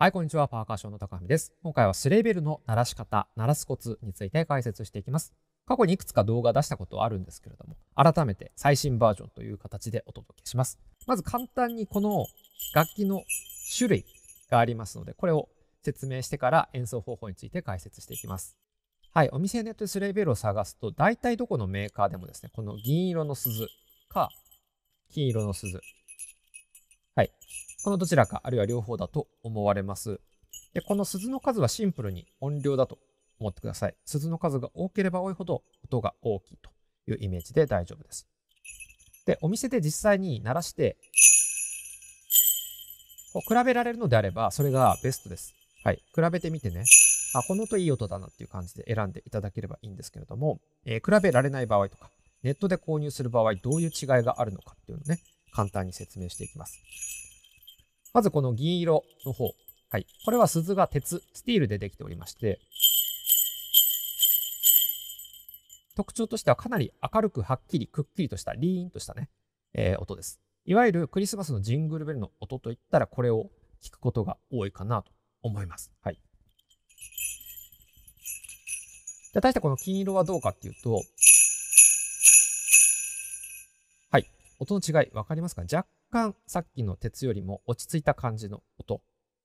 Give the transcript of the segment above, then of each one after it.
はい、こんにちは。パーカッションの高見です。今回はスレベルの鳴らし方、鳴らすコツについて解説していきます。過去にいくつか動画出したことはあるんですけれども、改めて最新バージョンという形でお届けします。まず簡単にこの楽器の種類がありますので、これを説明してから演奏方法について解説していきます。はい、お店ネットでスレベルを探すと、大体どこのメーカーでもですね、この銀色の鈴か、金色の鈴。はい、このどちらか、あるいは両方だと思われます。で、この鈴の数はシンプルに音量だと思ってください。鈴の数が多ければ多いほど音が大きいというイメージで大丈夫です。で、お店で実際に鳴らして、こう比べられるのであれば、それがベストです。はい。比べてみてね。あ、この音いい音だなっていう感じで選んでいただければいいんですけれども、えー、比べられない場合とか、ネットで購入する場合、どういう違いがあるのかっていうのをね、簡単に説明していきます。まずこの銀色の方。はい。これは鈴が鉄、スティールでできておりまして、特徴としてはかなり明るくはっきりくっきりとしたリーンとしたね、えー、音です。いわゆるクリスマスのジングルベルの音といったらこれを聞くことが多いかなと思います。はい。じゃあ、対してこの金色はどうかっていうと、音の違い分かりますか若干さっきの鉄よりも落ち着いた感じの音、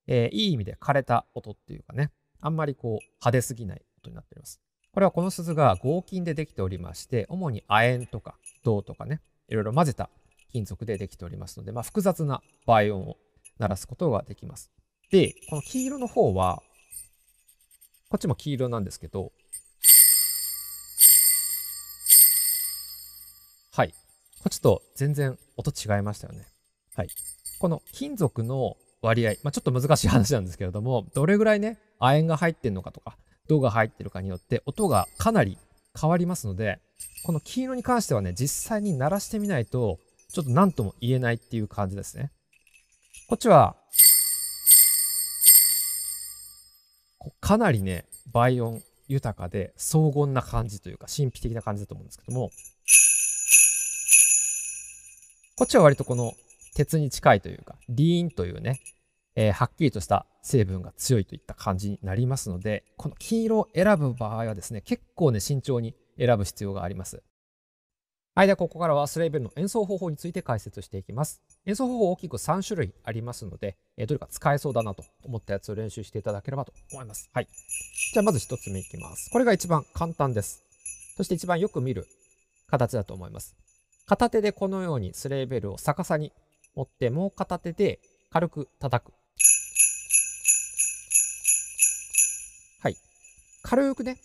えー、いい意味で枯れた音っていうかね、あんまりこう派手すぎない音になっています。これはこの鈴が合金でできておりまして、主に亜鉛とか銅とかね、いろいろ混ぜた金属でできておりますので、まあ、複雑な倍音を鳴らすことができます。で、この黄色の方は、こっちも黄色なんですけど、はい。こっちと全然音違いましたよね。はい。この金属の割合、まあ、ちょっと難しい話なんですけれども、どれぐらいね、亜鉛が入ってるのかとか、銅が入ってるかによって音がかなり変わりますので、この黄色に関してはね、実際に鳴らしてみないと、ちょっと何とも言えないっていう感じですね。こっちは、かなりね、倍音豊かで荘厳な感じというか、神秘的な感じだと思うんですけども、こっちは割とこの鉄に近いというか、リーンというね、えー、はっきりとした成分が強いといった感じになりますので、この金色を選ぶ場合はですね、結構ね、慎重に選ぶ必要があります。はい、ではここからはスレイベルの演奏方法について解説していきます。演奏方法大きく3種類ありますので、えー、どれか使えそうだなと思ったやつを練習していただければと思います。はい。じゃあまず1つ目いきます。これが一番簡単です。そして一番よく見る形だと思います。片手でこのようにスレーベルを逆さに持ってもう片手で軽く叩く。はい。軽くね、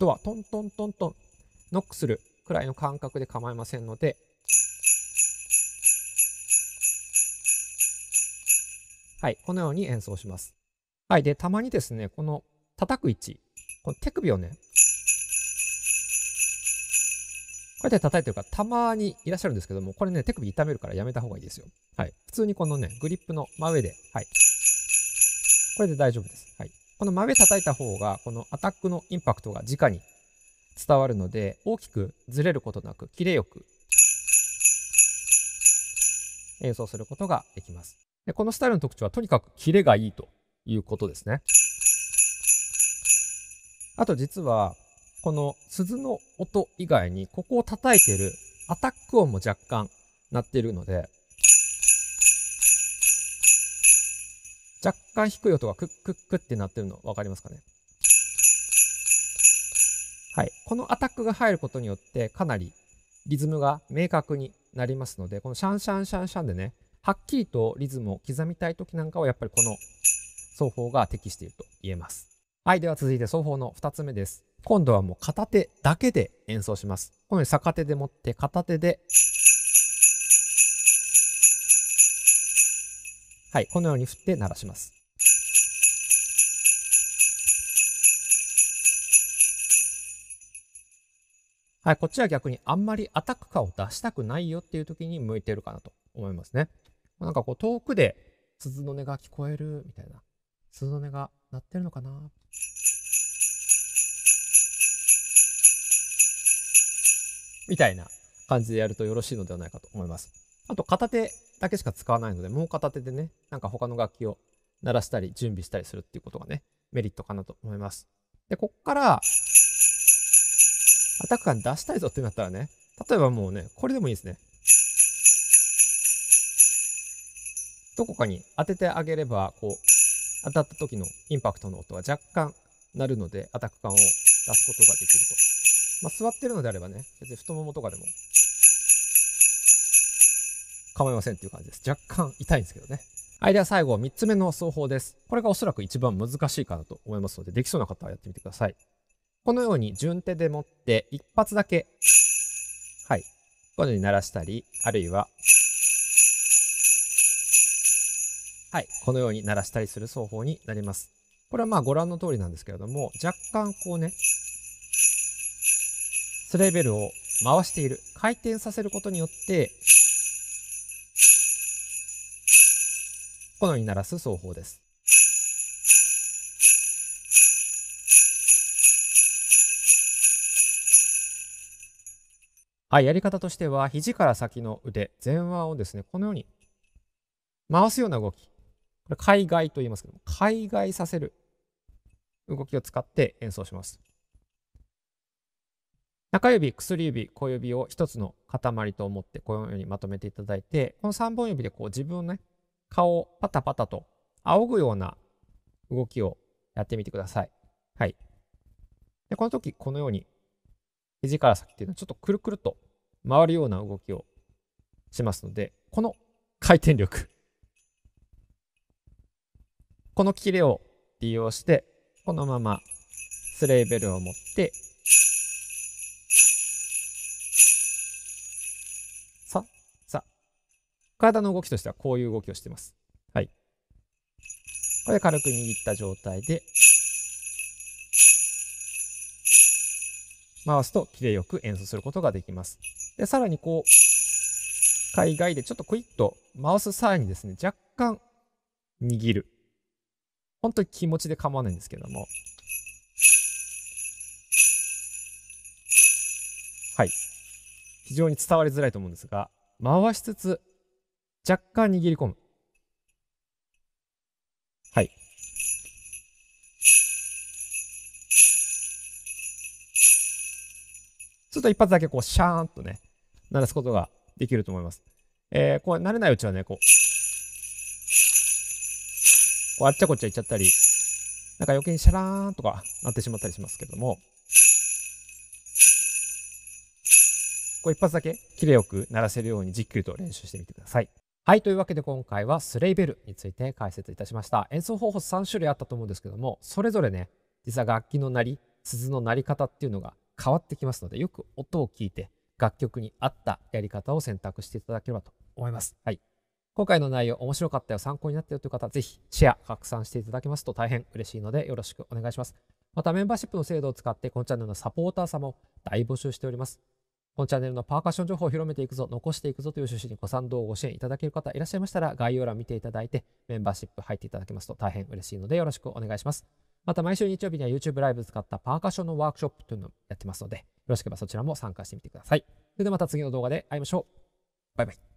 ドアトントントントンノックするくらいの感覚で構いませんので、はい、このように演奏します。はい、で、たまにですね、この叩く位置、この手首をね、こうやって叩いてる方、たまにいらっしゃるんですけども、これね、手首痛めるからやめた方がいいですよ。はい。普通にこのね、グリップの真上で、はい。これで大丈夫です。はい。この真上叩いた方が、このアタックのインパクトが直に伝わるので、大きくずれることなく、キレよく演奏することができます。でこのスタイルの特徴は、とにかくキレがいいということですね。あと実は、この鈴の音以外に、ここを叩いてるアタック音も若干鳴ってるので、若干低い音がクックックって鳴ってるの分かりますかねはい。このアタックが入ることによって、かなりリズムが明確になりますので、このシャンシャンシャンシャンでね、はっきりとリズムを刻みたい時なんかは、やっぱりこの奏法が適していると言えます。はい。では続いて奏法の2つ目です。今度はもう片手だけで演奏します。このように逆手で持って片手で、はい、このように振って鳴らします。はい、こっちは逆にあんまりアタック感を出したくないよっていう時に向いてるかなと思いますね。なんかこう遠くで鈴の音が聞こえるみたいな。鈴の音が鳴ってるのかなみたいな感じでやるとよろしいのではないかと思います。あと片手だけしか使わないので、もう片手でね、なんか他の楽器を鳴らしたり準備したりするっていうことがね、メリットかなと思います。で、こっから、アタック感出したいぞってなったらね、例えばもうね、これでもいいですね。どこかに当ててあげれば、こう、当たった時のインパクトの音は若干鳴るので、アタック感を出すことができるとまあ、座ってるのであればね、別に太ももとかでも構いませんっていう感じです。若干痛いんですけどね。はい、では最後、3つ目の奏法です。これがおそらく一番難しいかなと思いますので、できそうな方はやってみてください。このように順手で持って、一発だけ、はい、このように鳴らしたり、あるいは、はい、このように鳴らしたりする奏法になります。これはまあご覧の通りなんですけれども、若干こうね、スレベルを回している回転させることによってこのように鳴らす奏法ですはい、やり方としては、肘から先の腕、前腕をですね、このように回すような動き。これ、海外と言いますけども、海外させる動きを使って演奏します。中指、薬指、小指を一つの塊と思ってこのようにまとめていただいて、この3本指でこう自分のね、顔をパタパタと仰ぐような動きをやってみてください。はい。で、この時、このように、肘から先っていうのはちょっとくるくると回るような動きをしますので、この回転力。このキレを利用して、このままスレイベルを持って、体の動きとしてはこういう動きをしてます。はい。これ軽く握った状態で、回すと綺麗よく演奏することができます。で、さらにこう、海外でちょっとクイッと回す際にですね、若干握る。本当に気持ちで構わないんですけども。はい。非常に伝わりづらいと思うんですが、回しつつ若干握り込む。はい。すると一発だけこうシャーンとね、鳴らすことができると思います。えー、こう慣れないうちはね、こう、こうあっちゃこっちゃいっちゃったり、なんか余計にシャラーンとかなってしまったりしますけども、こう一発だけ綺麗よく鳴らせるようにじっくりと練習してみてください。はい。というわけで今回はスレイベルについて解説いたしました。演奏方法3種類あったと思うんですけども、それぞれね、実は楽器の鳴り、鈴の鳴り方っていうのが変わってきますので、よく音を聞いて楽曲に合ったやり方を選択していただければと思います。はい。今回の内容面白かったよ、参考になったよという方、ぜひシェア、拡散していただけますと大変嬉しいのでよろしくお願いします。またメンバーシップの制度を使ってこのチャンネルのサポーター様を大募集しております。このチャンネルのパーカッション情報を広めていくぞ、残していくぞという趣旨にご賛同、ご支援いただける方いらっしゃいましたら、概要欄見ていただいて、メンバーシップ入っていただけますと大変嬉しいのでよろしくお願いします。また毎週日曜日には YouTube ライブ使ったパーカッションのワークショップというのをやってますので、よろしければそちらも参加してみてください。それではまた次の動画で会いましょう。バイバイ。